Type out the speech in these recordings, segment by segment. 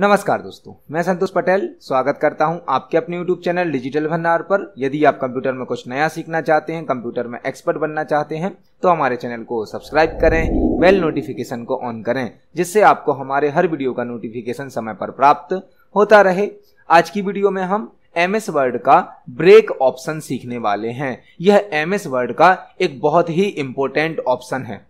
नमस्कार दोस्तों मैं संतोष पटेल स्वागत करता हूं आपके अपने YouTube चैनल डिजिटल भंडार पर यदि आप कंप्यूटर में कुछ नया सीखना चाहते हैं कंप्यूटर में एक्सपर्ट बनना चाहते हैं तो हमारे चैनल को सब्सक्राइब करें बेल नोटिफिकेशन को ऑन करें जिससे आपको हमारे हर वीडियो का नोटिफिकेशन समय पर प्राप्त होता रहे आज की वीडियो में हम एम एस वर्ड का ब्रेक ऑप्शन सीखने वाले हैं यह एम एस वर्ड का एक बहुत ही इम्पोर्टेंट ऑप्शन है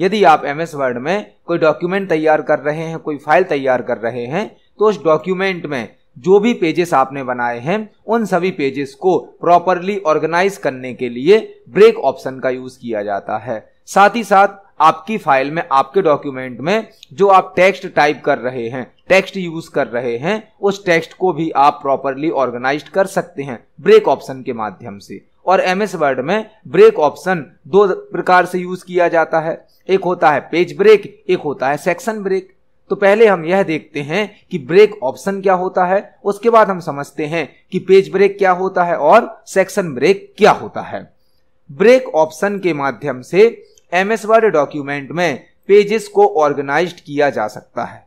यदि आप एम एस वर्ड में कोई डॉक्यूमेंट तैयार कर रहे हैं कोई फाइल तैयार कर रहे हैं तो उस डॉक्यूमेंट में जो भी पेजेस आपने बनाए हैं उन सभी पेजेस को प्रॉपरली ऑर्गेनाइज करने के लिए ब्रेक ऑप्शन का यूज किया जाता है साथ ही साथ आपकी फाइल में आपके डॉक्यूमेंट में जो आप टेक्स्ट टाइप कर रहे हैं टेक्स्ट यूज कर रहे हैं उस टेक्स्ट को भी आप प्रॉपरली ऑर्गेनाइज कर सकते हैं ब्रेक ऑप्शन के माध्यम से और एम एस वर्ड में ब्रेक ऑप्शन दो प्रकार से यूज किया जाता है एक होता है पेज ब्रेक एक होता है सेक्शन ब्रेक तो पहले हम यह देखते हैं कि ब्रेक ऑप्शन क्या होता है उसके बाद हम समझते हैं कि पेज ब्रेक क्या होता है और सेक्शन ब्रेक क्या होता है ब्रेक ऑप्शन के माध्यम से एम एस वर्ड डॉक्यूमेंट में पेजेस को ऑर्गेनाइज किया जा सकता है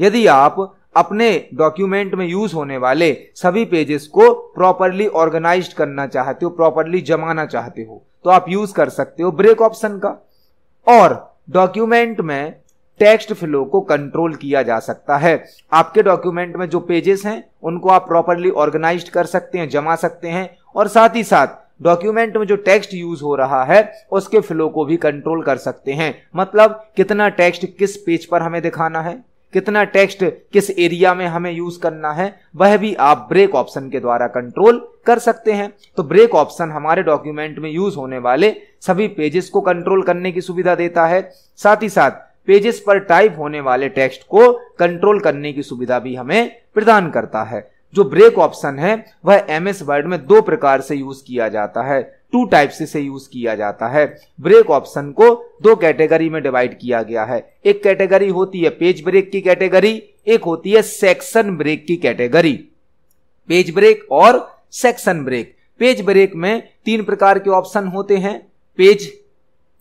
यदि आप अपने डॉक्यूमेंट में यूज होने वाले सभी पेजेस को प्रॉपरली ऑर्गेनाइज करना चाहते हो प्रॉपरली जमाना चाहते हो तो आप यूज कर सकते हो ब्रेक ऑप्शन का और डॉक्यूमेंट में टेक्स्ट फ्लो को कंट्रोल किया जा सकता है आपके डॉक्यूमेंट में जो पेजेस हैं उनको आप प्रॉपरली ऑर्गेनाइज कर सकते हैं जमा सकते हैं और साथ ही साथ डॉक्यूमेंट में जो टेक्स्ट यूज हो रहा है उसके फ्लो को भी कंट्रोल कर सकते हैं मतलब कितना टेक्स्ट किस पेज पर हमें दिखाना है कितना टेक्स्ट किस एरिया में हमें यूज करना है वह भी आप ब्रेक ऑप्शन के द्वारा कंट्रोल कर सकते हैं तो ब्रेक ऑप्शन हमारे डॉक्यूमेंट में यूज होने वाले सभी पेजेस को कंट्रोल करने की सुविधा देता है साथ ही साथ पेजेस पर टाइप होने वाले टेक्स्ट को कंट्रोल करने की सुविधा भी हमें प्रदान करता है जो ब्रेक ऑप्शन है वह एम एस वर्ड में दो प्रकार से यूज किया जाता है टू टाइप से से यूज किया जाता है ब्रेक ऑप्शन को दो कैटेगरी में डिवाइड किया गया है एक कैटेगरी होती है पेज ब्रेक की कैटेगरी एक होती है सेक्शन ब्रेक की कैटेगरी पेज ब्रेक और सेक्शन ब्रेक पेज ब्रेक में तीन प्रकार के ऑप्शन होते हैं पेज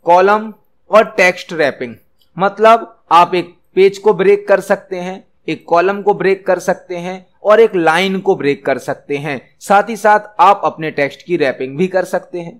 कॉलम और टेक्स्ट रैपिंग मतलब आप एक पेज को ब्रेक कर सकते हैं एक कॉलम को ब्रेक कर सकते हैं और एक लाइन को ब्रेक कर सकते हैं साथ ही साथ आप अपने टेक्स्ट की रैपिंग भी कर सकते हैं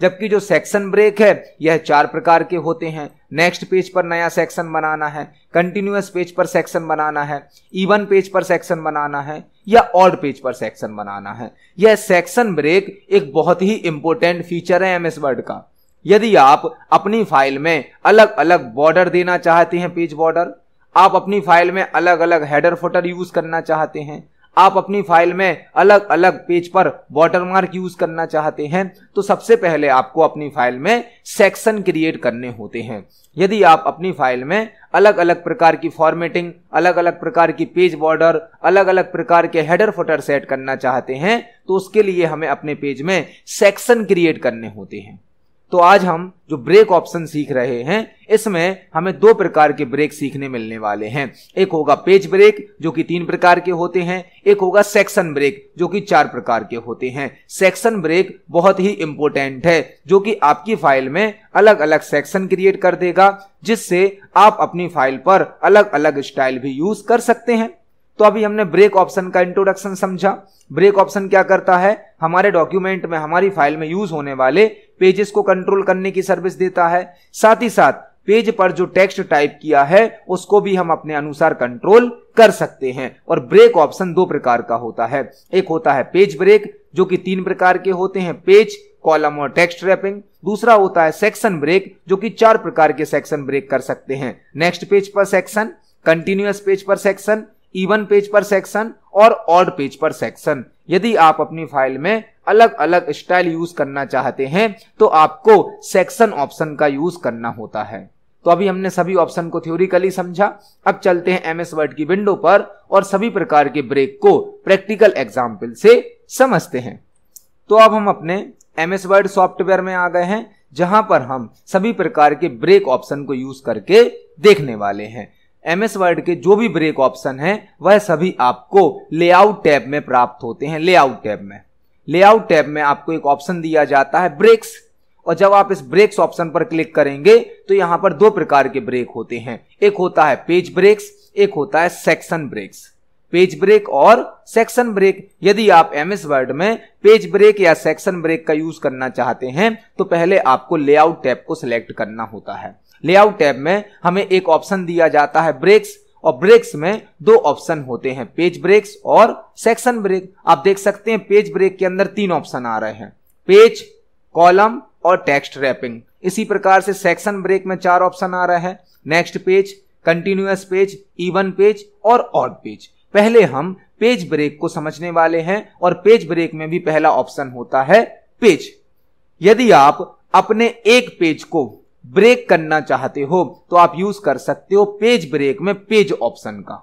जबकि जो सेक्शन ब्रेक है यह चार प्रकार के होते हैं नेक्स्ट पेज पर नया सेक्शन बनाना है कंटिन्यूस पेज पर सेक्शन बनाना है इवन पेज पर सेक्शन बनाना है या ऑड पेज पर सेक्शन बनाना है यह सेक्शन ब्रेक एक बहुत ही इंपॉर्टेंट फीचर है एमएस वर्ड का यदि आप अपनी फाइल में अलग अलग बॉर्डर देना चाहते हैं पेज बॉर्डर आप अपनी फाइल में अलग अलग हेडर फोटर यूज करना चाहते हैं आप अपनी फाइल में अलग अलग पेज पर मार्क यूज करना चाहते हैं तो सबसे पहले आपको अपनी फाइल में सेक्शन क्रिएट करने होते हैं यदि आप अपनी फाइल में अलग अलग प्रकार की फॉर्मेटिंग अलग अलग प्रकार की पेज बॉर्डर अलग अलग प्रकार के हेडर फोटर सेट करना चाहते हैं तो उसके लिए हमें अपने पेज में सेक्शन क्रिएट करने होते हैं तो आज हम जो ब्रेक ऑप्शन सीख रहे हैं इसमें हमें दो प्रकार के ब्रेक सीखने मिलने वाले हैं एक होगा पेज ब्रेक जो कि तीन प्रकार के होते हैं एक होगा सेक्शन ब्रेक जो कि चार प्रकार के होते हैं सेक्शन ब्रेक बहुत ही इंपॉर्टेंट है जो कि आपकी फाइल में अलग अलग सेक्शन क्रिएट कर देगा जिससे आप अपनी फाइल पर अलग अलग स्टाइल भी यूज कर सकते हैं तो अभी हमने ब्रेक ऑप्शन का इंट्रोडक्शन समझा ब्रेक ऑप्शन क्या करता है हमारे डॉक्यूमेंट में हमारी फाइल में यूज होने वाले पेजेस को कंट्रोल करने की सर्विस देता है साथ ही साथ पेज पर जो टेक्स्ट टाइप किया है उसको भी हम अपने अनुसार कंट्रोल कर सकते हैं और ब्रेक ऑप्शन दो प्रकार का होता है एक होता है पेज ब्रेक जो कि तीन प्रकार के होते हैं पेज कॉलम और टेक्स्ट रैपिंग दूसरा होता है सेक्शन ब्रेक जो कि चार प्रकार के सेक्शन ब्रेक कर सकते हैं नेक्स्ट पेज पर सेक्शन कंटिन्यूस पेज पर सेक्शन इवन पेज पर सेक्शन और ऑड पेज पर सेक्शन यदि आप अपनी फाइल में अलग अलग स्टाइल यूज करना चाहते हैं तो आपको सेक्शन ऑप्शन का यूज करना होता है तो अभी हमने सभी ऑप्शन को थ्योरिकली समझा अब चलते हैं एमएस वर्ड की विंडो पर और सभी प्रकार के ब्रेक को प्रैक्टिकल एग्जाम्पल से समझते हैं तो अब हम अपने एमएस वर्ड सॉफ्टवेयर में आ गए हैं जहां पर हम सभी प्रकार के ब्रेक ऑप्शन को यूज करके देखने वाले हैं एम एस वर्ड के जो भी ब्रेक ऑप्शन हैं वह सभी आपको लेआउट टैब में प्राप्त होते हैं लेआउट टैब में लेआउट टैब में आपको एक ऑप्शन दिया जाता है ब्रेक्स और जब आप इस ब्रेक्स ऑप्शन पर क्लिक करेंगे तो यहां पर दो प्रकार के ब्रेक होते हैं एक होता है पेज ब्रेक्स एक होता है सेक्शन ब्रेक्स पेज ब्रेक और सेक्शन ब्रेक यदि आप एम एस वर्ड में पेज ब्रेक या सेक्शन ब्रेक का यूज करना चाहते हैं तो पहले आपको लेआउट टैब को सिलेक्ट करना होता है लेआउट टैब में हमें एक ऑप्शन दिया जाता है ब्रेक्स और ब्रेक्स में दो ऑप्शन होते हैं पेज ब्रेक्स और सेक्शन ब्रेक आप देख सकते हैं पेज ब्रेक के अंदर तीन ऑप्शन आ रहे हैं पेज कॉलम और टेक्स्ट रैपिंग इसी प्रकार से सेक्शन ब्रेक में चार ऑप्शन आ रहे हैं next page continuous page even page और ऑड पेज पहले हम पेज ब्रेक को समझने वाले हैं और पेज ब्रेक में भी पहला ऑप्शन होता है पेज यदि आप अपने एक पेज को ब्रेक करना चाहते हो तो आप यूज कर सकते हो पेज ब्रेक में पेज ऑप्शन का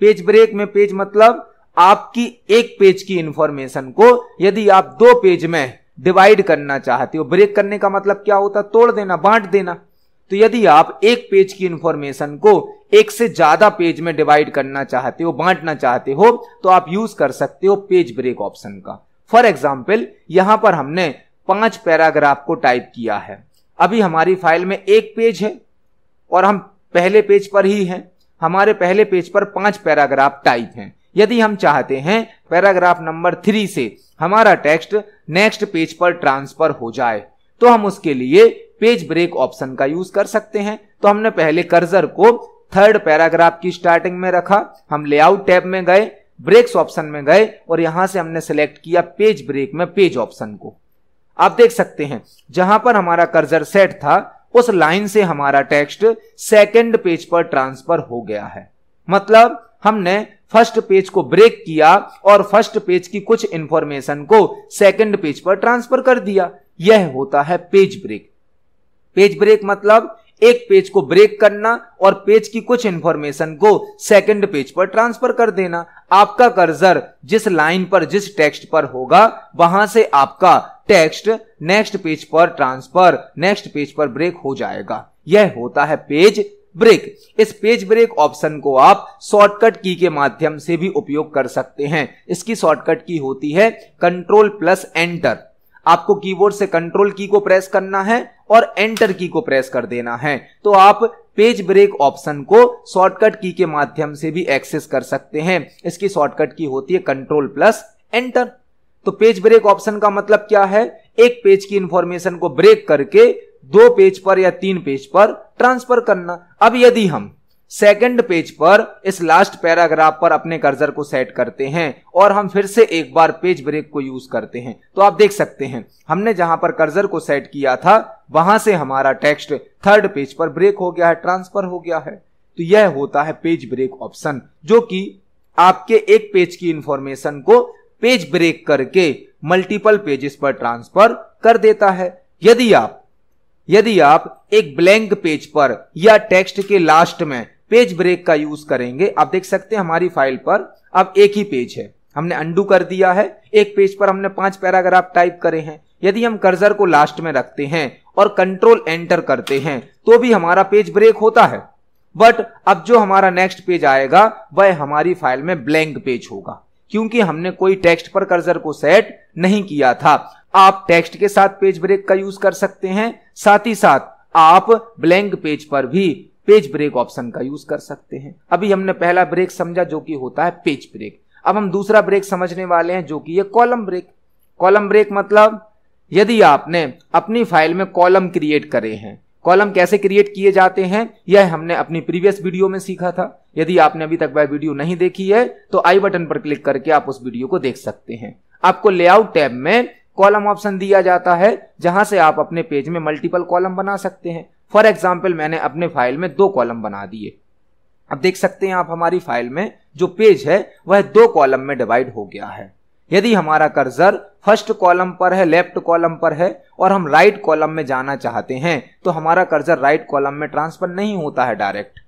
पेज ब्रेक में पेज मतलब आपकी एक पेज की इंफॉर्मेशन को यदि आप दो पेज में डिवाइड करना चाहते हो ब्रेक करने का मतलब क्या होता तोड़ देना बांट देना तो यदि आप एक पेज की इंफॉर्मेशन को एक से ज्यादा पेज में डिवाइड करना चाहते हो बांटना चाहते हो तो आप यूज कर सकते हो पेज ब्रेक ऑप्शन का फॉर एग्जाम्पल यहां पर हमने पांच पैराग्राफ को टाइप किया है अभी हमारी फाइल में एक पेज है और हम पहले पेज पर ही हैं हमारे पहले पेज पर पांच पैराग्राफ टाइप हैं यदि हम चाहते हैं पैराग्राफ नंबर थ्री से हमारा टेक्स्ट नेक्स्ट पेज पर ट्रांसफर हो जाए तो हम उसके लिए पेज ब्रेक ऑप्शन का यूज कर सकते हैं तो हमने पहले कर्जर को थर्ड पैराग्राफ की स्टार्टिंग में रखा हम लेआउट टैब में गए ब्रेक्स ऑप्शन में गए और यहां से हमने सेलेक्ट किया पेज ब्रेक में पेज ऑप्शन को आप देख सकते हैं जहां पर हमारा कर्जर सेट था उस लाइन से हमारा टेक्स्ट सेकंड पेज पर ट्रांसफर हो गया है मतलब हमने फर्स्ट पेज को ब्रेक किया और फर्स्ट पेज की कुछ इंफॉर्मेशन को सेकंड पेज पर ट्रांसफर कर दिया यह होता है पेज ब्रेक पेज ब्रेक मतलब एक पेज को ब्रेक करना और पेज की कुछ इंफॉर्मेशन को सेकंड पेज पर ट्रांसफर कर देना आपका कर्जर जिस लाइन पर जिस टेक्स्ट पर होगा वहां से आपका टेक्स्ट नेक्स्ट पेज पर ट्रांसफर नेक्स्ट पेज पर ब्रेक हो जाएगा यह होता है पेज ब्रेक इस पेज ब्रेक ऑप्शन को आप शॉर्टकट की के माध्यम से भी उपयोग कर सकते हैं इसकी शॉर्टकट की होती है कंट्रोल प्लस एंटर आपको कीबोर्ड से कंट्रोल की को प्रेस करना है और एंटर की को प्रेस कर देना है तो आप पेज ब्रेक ऑप्शन को शॉर्टकट की के माध्यम से भी एक्सेस कर सकते हैं इसकी शॉर्टकट की होती है कंट्रोल प्लस एंटर तो पेज ब्रेक ऑप्शन का मतलब क्या है एक पेज की इंफॉर्मेशन को ब्रेक करके दो पेज पर या तीन पेज पर ट्रांसफर करना अब यदि हम सेकंड पेज पर इस लास्ट पैराग्राफ पर अपने कर्जर को सेट करते हैं और हम फिर से एक बार पेज ब्रेक को यूज करते हैं तो आप देख सकते हैं हमने जहां पर कर्जर को सेट किया था वहां से हमारा टेक्स्ट थर्ड पेज पर ब्रेक हो गया है ट्रांसफर हो गया है तो यह होता है पेज ब्रेक ऑप्शन जो कि आपके एक पेज की इंफॉर्मेशन को पेज ब्रेक करके मल्टीपल पेजेस पर ट्रांसफर कर देता है यदि आप यदि आप एक ब्लैंक पेज पर या टेक्स्ट के लास्ट में पेज ब्रेक का यूज करेंगे आप देख सकते हैं हमारी फाइल पर अब एक ही पेज है हमने अंडू कर दिया है एक पेज पर हमने पांच पैराग्राफ टाइप करे हैं यदि हम कर्जर को लास्ट में रखते हैं और कंट्रोल एंटर करते हैं तो भी हमारा पेज ब्रेक होता है बट अब जो हमारा नेक्स्ट पेज आएगा वह हमारी फाइल में ब्लैंक पेज होगा क्योंकि हमने कोई टेक्स्ट पर कर्जर को सेट नहीं किया था आप टेक्स्ट के साथ पेज ब्रेक का यूज कर सकते हैं साथ ही साथ आप ब्लैंक पेज पर भी पेज ब्रेक ऑप्शन का यूज कर सकते हैं अभी हमने पहला ब्रेक समझा जो कि होता है पेज ब्रेक अब हम दूसरा ब्रेक समझने वाले हैं जो कि ये कॉलम ब्रेक कॉलम ब्रेक मतलब यदि आपने अपनी फाइल में कॉलम क्रिएट करे हैं कॉलम कैसे क्रिएट किए जाते हैं यह हमने अपनी प्रीवियस वीडियो में सीखा था यदि आपने अभी तक वह वीडियो नहीं देखी है तो आई बटन पर क्लिक करके आप उस वीडियो को देख सकते हैं आपको लेआउट टैब में कॉलम ऑप्शन दिया जाता है जहां से आप अपने पेज में मल्टीपल कॉलम बना सकते हैं फॉर एग्जाम्पल मैंने अपने फाइल में दो कॉलम बना दिए अब देख सकते हैं आप हमारी फाइल में जो पेज है वह दो कॉलम में डिवाइड हो गया है यदि हमारा कर्जर फर्स्ट कॉलम पर है लेफ्ट कॉलम पर है और हम राइट right कॉलम में जाना चाहते हैं तो हमारा कर्जर राइट right कॉलम में ट्रांसफर नहीं होता है डायरेक्ट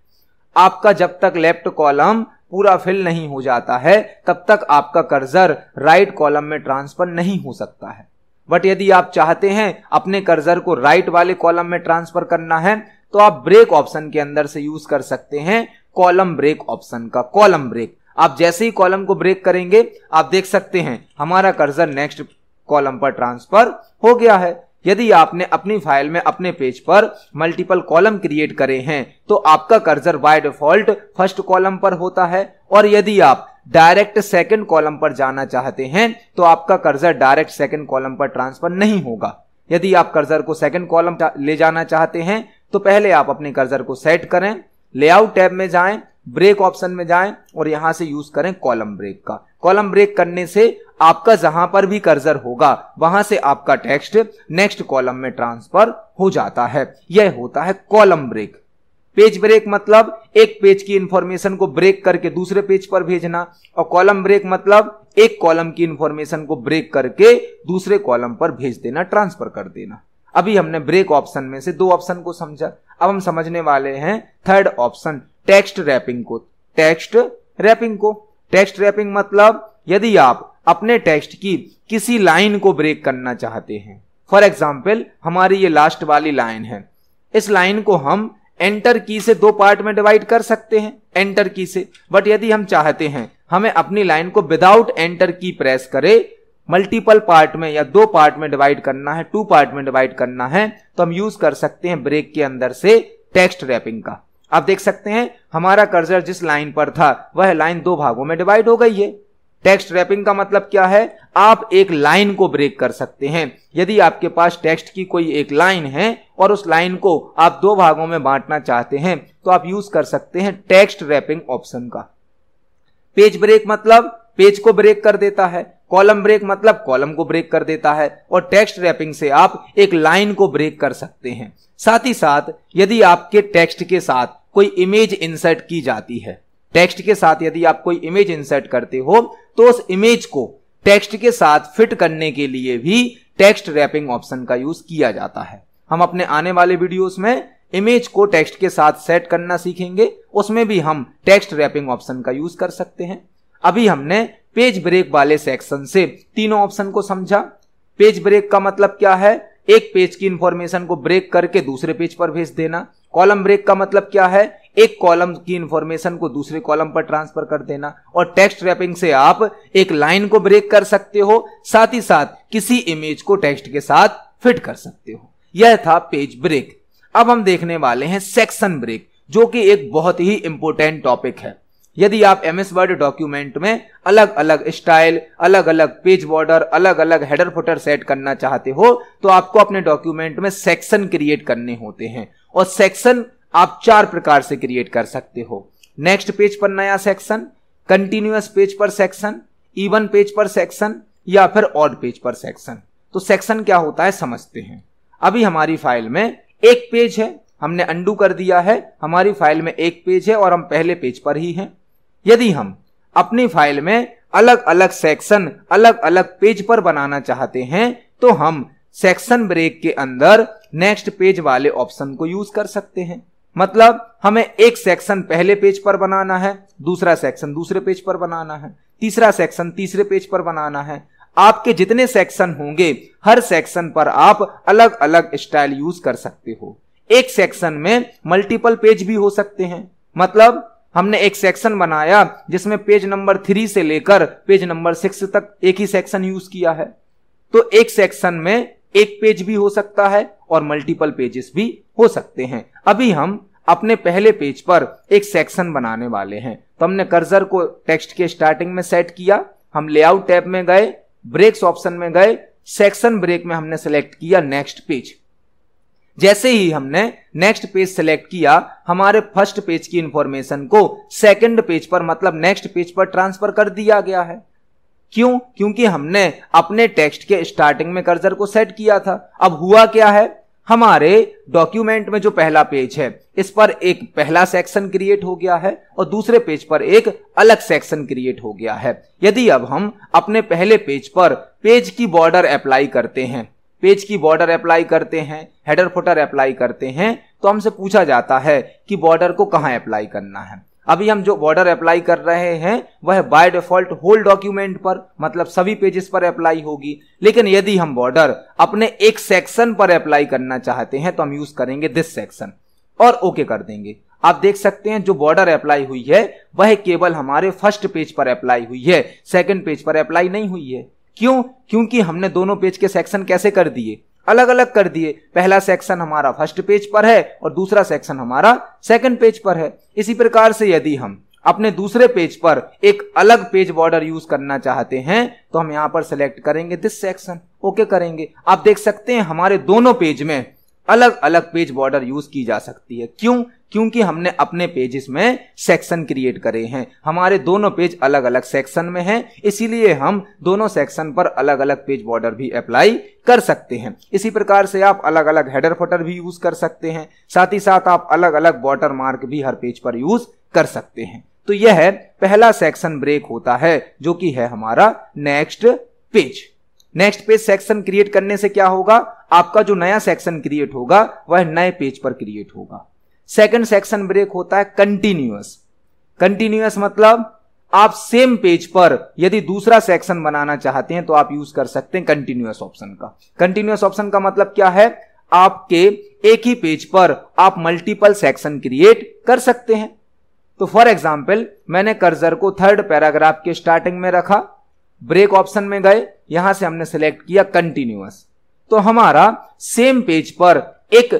आपका जब तक लेफ्ट कॉलम पूरा फिल नहीं हो जाता है तब तक आपका कर्जर राइट right कॉलम में ट्रांसफर नहीं हो सकता है बट यदि आप चाहते हैं अपने कर्जर को राइट वाले कॉलम में ट्रांसफर करना है तो आप ब्रेक ऑप्शन के अंदर से यूज कर सकते हैं कॉलम ब्रेक ऑप्शन का कॉलम ब्रेक आप जैसे ही कॉलम को ब्रेक करेंगे आप देख सकते हैं हमारा कर्जर नेक्स्ट कॉलम पर ट्रांसफर हो गया है यदि आपने अपनी फाइल में अपने पेज पर मल्टीपल कॉलम क्रिएट करे हैं तो आपका cursor by default first column पर होता है और यदि आप डायरेक्ट सेकंड कॉलम पर जाना चाहते हैं तो आपका कर्जर डायरेक्ट सेकंड कॉलम पर ट्रांसफर नहीं होगा यदि आप कर्जर को सेकंड कॉलम ले जाना चाहते हैं तो पहले आप अपने कर्जर को सेट करें लेआउट टैब में जाएं ब्रेक ऑप्शन में जाएं और यहां से यूज करें कॉलम ब्रेक का कॉलम ब्रेक करने से आपका जहां पर भी कर्जर होगा वहां से आपका टेक्स्ट नेक्स्ट कॉलम में ट्रांसफर हो जाता है यह होता है कॉलम ब्रेक पेज ब्रेक मतलब एक पेज की इंफॉर्मेशन को ब्रेक करके दूसरे पेज पर भेजना और कॉलम ब्रेक मतलब एक कॉलम की इंफॉर्मेशन को ब्रेक करके दूसरे कॉलम पर भेज देना ट्रांसफर कर देना अभी हमने ब्रेक ऑप्शन में से दो ऑप्शन को समझा अब हम समझने वाले हैं थर्ड ऑप्शन टेक्स्ट रैपिंग को टेक्स्ट रैपिंग को टेक्स्ट रैपिंग मतलब यदि आप अपने टेक्स्ट की किसी लाइन को ब्रेक करना चाहते हैं फॉर एग्जाम्पल हमारी ये लास्ट वाली लाइन है इस लाइन को हम एंटर की से दो पार्ट में डिवाइड कर सकते हैं एंटर की से बट यदि हम चाहते हैं हमें अपनी लाइन को विदाउट एंटर की प्रेस करे मल्टीपल पार्ट में या दो पार्ट में डिवाइड करना है टू पार्ट में डिवाइड करना है तो हम यूज कर सकते हैं ब्रेक के अंदर से टेक्स्ट रैपिंग का आप देख सकते हैं हमारा कर्जर जिस लाइन पर था वह लाइन दो भागों में डिवाइड हो गई है टेक्स्ट रैपिंग का मतलब क्या है आप एक लाइन को ब्रेक कर सकते हैं यदि आपके पास टेक्स्ट की कोई एक लाइन है और उस लाइन को आप दो भागों में बांटना चाहते हैं तो आप यूज कर सकते हैं टेक्स्ट रैपिंग ऑप्शन का पेज ब्रेक मतलब पेज को ब्रेक कर देता है कॉलम ब्रेक मतलब कॉलम को ब्रेक कर देता है और टेक्स्ट रैपिंग से आप एक लाइन को ब्रेक कर सकते हैं साथ ही साथ यदि आपके टेक्स्ट के साथ कोई इमेज इंसर्ट की जाती है टेक्स्ट के साथ यदि आप कोई इमेज इंसर्ट करते हो तो उस इमेज को टेक्स्ट के साथ फिट करने के लिए भी टेक्स्ट रैपिंग ऑप्शन का यूज किया जाता है हम अपने आने वाले वीडियोस में इमेज को टेक्स्ट के साथ सेट करना सीखेंगे उसमें भी हम टेक्स्ट रैपिंग ऑप्शन का यूज कर सकते हैं अभी हमने पेज ब्रेक वाले सेक्शन से तीनों ऑप्शन को समझा पेज ब्रेक का मतलब क्या है एक पेज की इंफॉर्मेशन को ब्रेक करके दूसरे पेज पर भेज देना कॉलम ब्रेक का मतलब क्या है एक कॉलम की इंफॉर्मेशन को दूसरे कॉलम पर ट्रांसफर कर देना और टेक्स्ट रैपिंग से आप एक लाइन को ब्रेक कर सकते हो साथ ही साथ किसी इमेज को टेक्स्ट के साथ फिट कर सकते हो यह था पेज ब्रेक अब हम देखने वाले हैं सेक्शन ब्रेक जो कि एक बहुत ही इंपॉर्टेंट टॉपिक है यदि आप एम एस वर्ड डॉक्यूमेंट में अलग अलग स्टाइल अलग अलग पेज बॉर्डर अलग अलग हेडर फुटर सेट करना चाहते हो तो आपको अपने डॉक्यूमेंट में सेक्शन क्रिएट करने होते हैं और सेक्शन आप चार प्रकार से क्रिएट कर सकते हो नेक्स्ट पेज पर नया सेक्शन कंटिन्यूस पेज पर सेक्शन इवन पेज पर सेक्शन या फिर ऑड पेज पर सेक्शन तो सेक्शन क्या होता है समझते हैं अभी हमारी फाइल में एक पेज है हमने अंडू कर दिया है हमारी फाइल में एक पेज है और हम पहले पेज पर ही हैं यदि हम अपनी फाइल में अलग अलग सेक्शन अलग अलग पेज पर बनाना चाहते हैं तो हम सेक्शन ब्रेक के अंदर नेक्स्ट पेज वाले ऑप्शन को यूज कर सकते हैं मतलब हमें एक सेक्शन पहले पेज पर बनाना है दूसरा सेक्शन दूसरे पेज पर बनाना है तीसरा सेक्शन तीसरे पेज पर बनाना है आपके जितने सेक्शन होंगे हर सेक्शन पर आप अलग अलग स्टाइल यूज कर सकते हो एक सेक्शन में मल्टीपल पेज भी हो सकते हैं मतलब हमने एक सेक्शन बनाया जिसमें पेज नंबर थ्री से लेकर पेज नंबर सिक्स तक एक ही सेक्शन यूज किया है तो एक सेक्शन में एक पेज भी हो सकता है और मल्टीपल पेजेस भी हो सकते हैं अभी हम अपने पहले पेज पर एक सेक्शन बनाने वाले हैं तो हमने कर्जर को टेक्स्ट के स्टार्टिंग में सेट किया हम लेआउट टैब में गए ब्रेक्स ऑप्शन में गए सेक्शन ब्रेक में हमने सेलेक्ट किया नेक्स्ट पेज जैसे ही हमने नेक्स्ट पेज सेलेक्ट किया हमारे फर्स्ट पेज की इंफॉर्मेशन को सेकंड पेज पर मतलब नेक्स्ट पेज पर ट्रांसफर कर दिया गया है क्यों क्योंकि हमने अपने टेक्स्ट के स्टार्टिंग में कर्जर को सेट किया था अब हुआ क्या है हमारे डॉक्यूमेंट में जो पहला पेज है इस पर एक पहला सेक्शन क्रिएट हो गया है और दूसरे पेज पर एक अलग सेक्शन क्रिएट हो गया है यदि अब हम अपने पहले पेज पर पेज की बॉर्डर अप्लाई करते हैं पेज की बॉर्डर अप्लाई करते हैं हेडर फुटर अप्लाई करते हैं तो हमसे पूछा जाता है कि बॉर्डर को कहाँ अप्लाई करना है अभी हम जो बॉर्डर अप्लाई कर रहे हैं वह बाय डिफॉल्ट होल डॉक्यूमेंट पर मतलब सभी पेजेस पर अप्लाई होगी लेकिन यदि हम बॉर्डर अपने एक सेक्शन पर अप्लाई करना चाहते हैं तो हम यूज करेंगे दिस सेक्शन और ओके okay कर देंगे आप देख सकते हैं जो बॉर्डर अप्लाई हुई है वह केवल हमारे फर्स्ट पेज पर अप्लाई हुई है सेकेंड पेज पर अप्लाई नहीं हुई है क्यों क्योंकि हमने दोनों पेज के सेक्शन कैसे कर दिए अलग अलग कर दिए पहला सेक्शन हमारा फर्स्ट पेज पर है और दूसरा सेक्शन हमारा सेकंड पेज पर है इसी प्रकार से यदि हम अपने दूसरे पेज पर एक अलग पेज बॉर्डर यूज करना चाहते हैं तो हम यहां पर सिलेक्ट करेंगे दिस सेक्शन ओके करेंगे आप देख सकते हैं हमारे दोनों पेज में अलग अलग पेज बॉर्डर यूज की जा सकती है क्यों क्योंकि हमने अपने पेजेस में सेक्शन क्रिएट करे हैं हमारे दोनों पेज अलग अलग सेक्शन में हैं इसीलिए हम दोनों सेक्शन पर अलग अलग पेज बॉर्डर भी अप्लाई कर सकते हैं इसी प्रकार से आप अलग अलग हेडर फोटर भी यूज कर सकते हैं साथ ही साथ आप अलग अलग बॉर्डर मार्क भी हर पेज पर यूज कर सकते हैं तो यह है पहला सेक्शन ब्रेक होता है जो कि है हमारा next page next page section create करने से क्या होगा आपका जो नया सेक्शन क्रिएट होगा वह नए पेज पर क्रिएट होगा सेकंड सेक्शन ब्रेक होता है कंटिन्यूस कंटिन्यूस मतलब आप सेम पेज पर यदि दूसरा सेक्शन बनाना चाहते हैं तो आप यूज कर सकते हैं कंटिन्यूस ऑप्शन का कंटिन्यूस ऑप्शन का मतलब क्या है आपके एक ही पेज पर आप मल्टीपल सेक्शन क्रिएट कर सकते हैं तो फॉर एग्जाम्पल मैंने कर्जर को थर्ड पैराग्राफ के स्टार्टिंग में रखा ब्रेक ऑप्शन में गए यहां से हमने सेलेक्ट किया कंटिन्यूस तो हमारा सेम पेज पर एक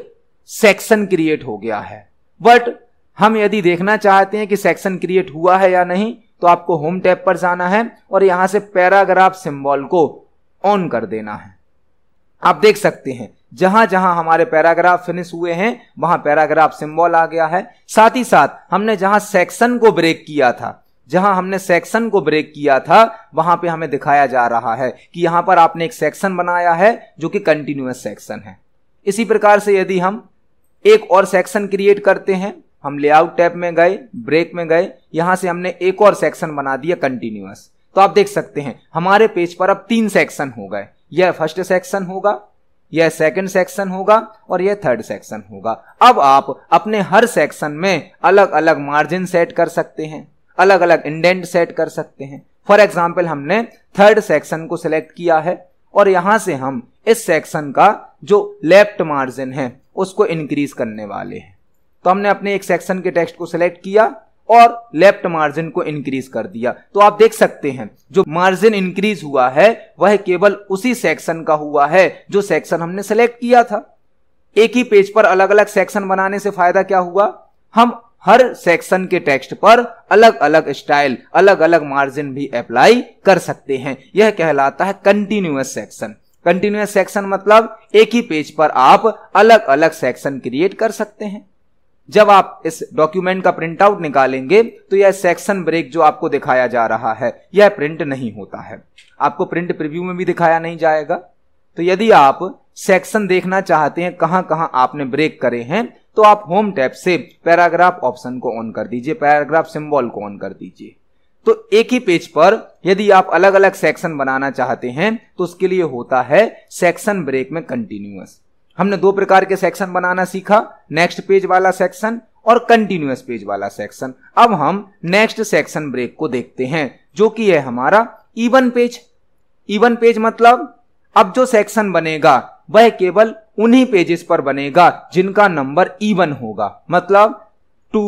सेक्शन क्रिएट हो गया है बट हम यदि देखना चाहते हैं कि सेक्शन क्रिएट हुआ है या नहीं तो आपको होम टैब पर जाना है और यहां से पैराग्राफ सिंबल को ऑन कर देना है आप देख सकते हैं जहां जहां हमारे पैराग्राफ फिनिश हुए हैं वहां पैराग्राफ सिंबल आ गया है साथ ही साथ हमने जहां सेक्शन को ब्रेक किया था जहां हमने सेक्शन को ब्रेक किया था वहां पे हमें दिखाया जा रहा है कि यहां पर आपने एक सेक्शन बनाया है जो कि कंटिन्यूस सेक्शन है इसी प्रकार से यदि हम एक और सेक्शन क्रिएट करते हैं हम लेआउट टैब में गए ब्रेक में गए यहां से हमने एक और सेक्शन बना दिया कंटिन्यूस तो आप देख सकते हैं हमारे पेज पर अब तीन सेक्शन हो गए यह फर्स्ट सेक्शन होगा यह सेकंड सेक्शन होगा और यह थर्ड सेक्शन होगा अब आप अपने हर सेक्शन में अलग अलग मार्जिन सेट कर सकते हैं अलग अलग इंडेंट सेट कर सकते हैं फॉर एग्जाम्पल हमने थर्ड सेक्शन को सिलेक्ट किया है और यहां से हम इस सेक्शन का जो लेफ्ट मार्जिन है उसको इंक्रीज करने वाले हैं तो हमने अपने एक सेक्शन के टेक्स्ट को सिलेक्ट किया और लेफ्ट मार्जिन को इंक्रीज कर दिया तो आप देख सकते हैं जो मार्जिन इंक्रीज हुआ है वह केवल उसी सेक्शन का हुआ है जो सेक्शन हमने सेलेक्ट किया था एक ही पेज पर अलग अलग सेक्शन बनाने से फायदा क्या हुआ हम हर सेक्शन के टेक्स्ट पर अलग अलग स्टाइल अलग अलग मार्जिन भी अप्लाई कर सकते हैं यह कहलाता है कंटिन्यूस सेक्शन कंटिन्यूस सेक्शन मतलब एक ही पेज पर आप अलग अलग सेक्शन क्रिएट कर सकते हैं जब आप इस डॉक्यूमेंट का प्रिंट आउट निकालेंगे तो यह सेक्शन ब्रेक जो आपको दिखाया जा रहा है यह प्रिंट नहीं होता है आपको प्रिंट प्रिव्यू में भी दिखाया नहीं जाएगा तो यदि आप सेक्शन देखना चाहते हैं कहां कहां आपने ब्रेक करे हैं तो आप होम टैब से पैराग्राफ ऑप्शन को ऑन कर दीजिए पैराग्राफ सिंबल को ऑन कर दीजिए तो एक ही पेज पर यदि आप अलग अलग सेक्शन बनाना चाहते हैं तो उसके लिए होता है सेक्शन ब्रेक में कंटिन्यूस हमने दो प्रकार के सेक्शन बनाना सीखा नेक्स्ट पेज वाला सेक्शन और कंटिन्यूस पेज वाला सेक्शन अब हम नेक्स्ट सेक्शन ब्रेक को देखते हैं जो कि है हमारा इवन पेज इवन पेज मतलब अब जो सेक्शन बनेगा वह केवल उन्हीं पेजेस पर बनेगा जिनका नंबर इवन होगा मतलब two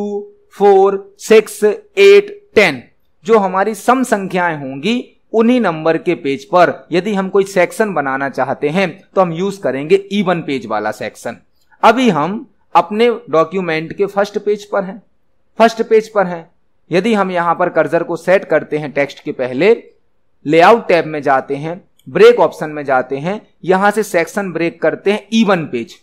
four six eight ten जो हमारी सम संख्याएं होंगी उन्हीं नंबर के पेज पर यदि हम कोई सेक्शन बनाना चाहते हैं तो हम यूज करेंगे इवन पेज वाला सेक्शन अभी हम अपने डॉक्यूमेंट के फर्स्ट पेज पर हैं फर्स्ट पेज पर हैं यदि हम यहां पर कर्जर को सेट करते हैं टेक्स्ट के पहले लेआउट टैब में जाते हैं ब्रेक ऑप्शन में जाते हैं यहां से सेक्शन ब्रेक करते हैं इवन पेज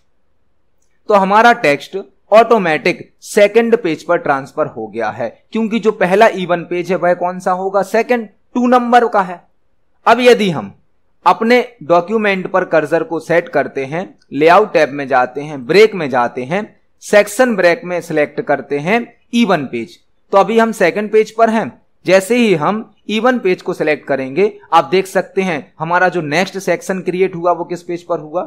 तो हमारा टेक्स्ट ऑटोमेटिक सेकंड पेज पर ट्रांसफर हो गया है क्योंकि जो पहला इवन e पेज है वह कौन सा होगा सेकंड टू नंबर का है अब यदि हम अपने डॉक्यूमेंट पर कर्जर को सेट करते हैं लेआउट टैब में जाते हैं ब्रेक में जाते हैं सेक्शन ब्रेक में सिलेक्ट करते हैं ईवन e पेज तो अभी हम सेकंड पेज पर हैं जैसे ही हम ईवन e पेज को सिलेक्ट करेंगे आप देख सकते हैं हमारा जो नेक्स्ट सेक्शन क्रिएट हुआ वो किस पेज पर हुआ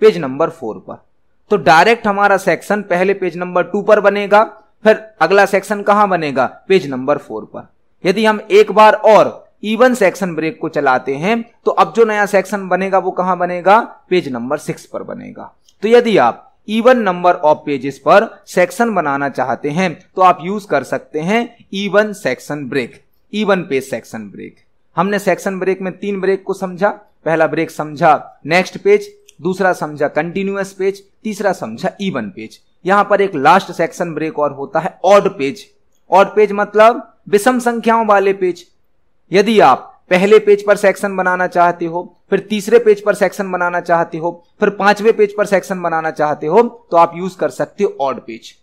पेज नंबर फोर पर तो डायरेक्ट हमारा सेक्शन पहले पेज नंबर टू पर बनेगा फिर अगला सेक्शन कहां बनेगा पेज नंबर फोर पर यदि हम एक बार और इवन सेक्शन ब्रेक को चलाते हैं तो अब जो नया सेक्शन बनेगा वो कहां बनेगा पेज नंबर सिक्स पर बनेगा तो यदि आप इवन नंबर ऑफ पेजेस पर सेक्शन बनाना चाहते हैं तो आप यूज कर सकते हैं even section break even page section break हमने सेक्शन ब्रेक में तीन ब्रेक को समझा पहला ब्रेक समझा नेक्स्ट पेज दूसरा समझा कंटिन्यूस पेज तीसरा समझा इवन पेज यहां पर एक लास्ट सेक्शन ब्रेक और होता है ऑड पेज ऑड पेज मतलब विषम संख्याओं वाले पेज यदि आप पहले पेज पर सेक्शन बनाना चाहते हो फिर तीसरे पेज पर सेक्शन बनाना चाहते हो फिर पांचवे पेज पर सेक्शन बनाना चाहते हो तो आप यूज कर सकते हो ऑड पेज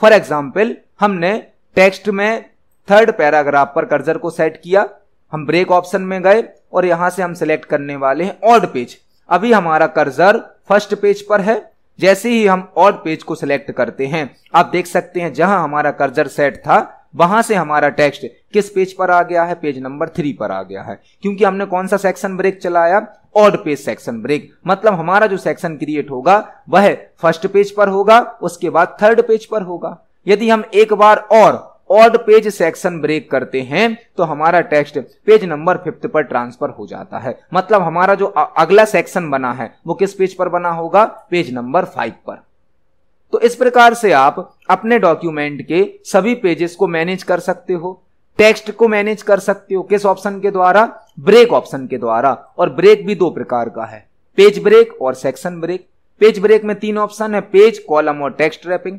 फॉर एग्जाम्पल हमने टेक्स्ट में थर्ड पैराग्राफ पर कर्जर को सेट किया हम ब्रेक ऑप्शन में गए और यहां से हम सिलेक्ट करने वाले हैं ऑड पेज अभी हमारा कर्जर फर्स्ट पेज पर है जैसे ही हम और पेज को सिलेक्ट करते हैं आप देख सकते हैं जहां हमारा कर्जर सेट था वहां से हमारा टेक्स्ट किस पेज पर आ गया है पेज नंबर थ्री पर आ गया है क्योंकि हमने कौन सा सेक्शन ब्रेक चलाया ऑड पेज सेक्शन ब्रेक मतलब हमारा जो सेक्शन क्रिएट होगा वह फर्स्ट पेज पर होगा उसके बाद थर्ड पेज पर होगा यदि हम एक बार और ऑड पेज सेक्शन ब्रेक करते हैं तो हमारा टेक्स्ट पेज नंबर फिफ्थ पर ट्रांसफर हो जाता है मतलब हमारा जो अगला सेक्शन बना है वो किस पेज पर बना होगा पेज नंबर फाइव पर तो इस प्रकार से आप अपने डॉक्यूमेंट के सभी पेजेस को मैनेज कर सकते हो टेक्स्ट को मैनेज कर सकते हो किस ऑप्शन के द्वारा ब्रेक ऑप्शन के द्वारा और ब्रेक भी दो प्रकार का है पेज ब्रेक और सेक्शन ब्रेक पेज ब्रेक में तीन ऑप्शन है पेज कॉलम और टेक्स्ट रैपिंग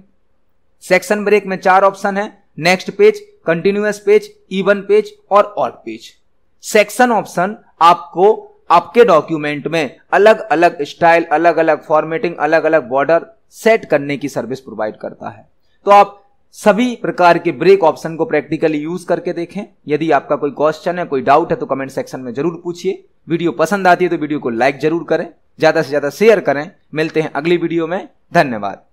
सेक्शन ब्रेक में चार ऑप्शन है next page continuous page even page और ऑड पेज सेक्शन ऑप्शन आपको आपके डॉक्यूमेंट में अलग अलग स्टाइल अलग अलग फॉर्मेटिंग अलग अलग बॉर्डर सेट करने की सर्विस प्रोवाइड करता है तो आप सभी प्रकार के ब्रेक ऑप्शन को प्रैक्टिकली यूज करके देखें यदि आपका कोई क्वेश्चन है कोई डाउट है तो कमेंट सेक्शन में जरूर पूछिए वीडियो पसंद आती है तो वीडियो को लाइक जरूर करें ज्यादा से ज्यादा शेयर करें मिलते हैं अगली वीडियो में धन्यवाद